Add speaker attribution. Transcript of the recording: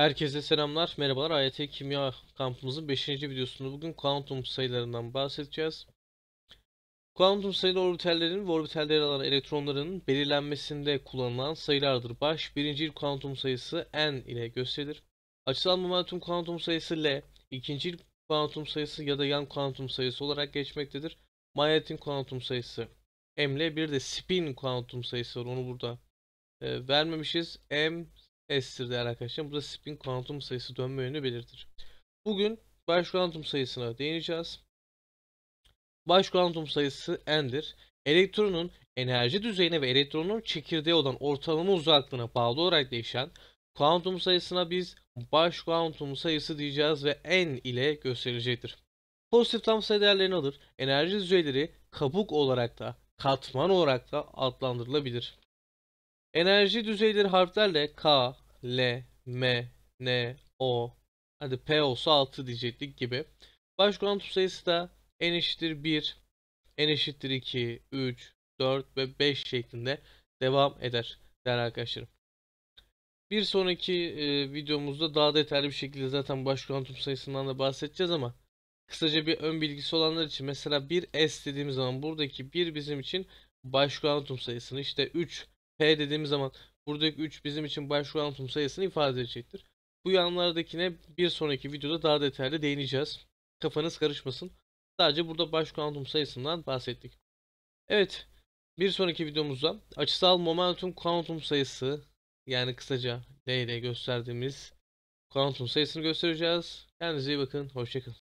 Speaker 1: Herkese selamlar, merhabalar. AYT Kimya kampımızın 5. videosunda bugün kuantum sayılarından bahsedeceğiz. Kuantum sayılı orbitallerin ve orbitallere alan elektronların belirlenmesinde kullanılan sayılardır. Baş birincil kuantum sayısı n ile gösterilir. Açısal momentum kuantum sayısı L, ikincil kuantum sayısı ya da yan kuantum sayısı olarak geçmektedir. Manyetin kuantum sayısı M ile bir de spin kuantum sayısı var. Onu burada e, vermemişiz. M, S'tir değerli arkadaşlar. Bu da spin kuantum sayısı dönme yönünü belirtir. Bugün baş kuantum sayısına değineceğiz. Baş kuantum sayısı n'dir. Elektronun enerji düzeyine ve elektronun çekirdeği olan ortalama uzaklığına bağlı olarak değişen kuantum sayısına biz baş kuantum sayısı diyeceğiz ve n ile gösterecektir. Pozitif tam sayı değerlerini alır. Enerji düzeyleri kabuk olarak da katman olarak da adlandırılabilir. Enerji düzeyleri harflerle K, L, M, N, O, hadi P olsa 6 diyecektik gibi. Baş kuantum sayısı da n eşittir 1, n eşittir 2, 3, 4 ve 5 şeklinde devam eder değerli arkadaşlarım. Bir sonraki e, videomuzda daha detaylı bir şekilde zaten baş kuantum sayısından da bahsedeceğiz ama kısaca bir ön bilgisi olanlar için mesela 1S dediğimiz zaman buradaki 1 bizim için baş kuantum sayısını işte 3 P dediğimiz zaman buradaki 3 bizim için başvuru anlatım sayısını ifade edecektir. Bu yanlardakine bir sonraki videoda daha detaylı değineceğiz. Kafanız karışmasın. Sadece burada başvuru anlatım sayısından bahsettik. Evet. Bir sonraki videomuzda açısal momentum kuantum sayısı yani kısaca D ile gösterdiğimiz kuantum sayısını göstereceğiz. Kendinize iyi bakın. Hoşçakalın.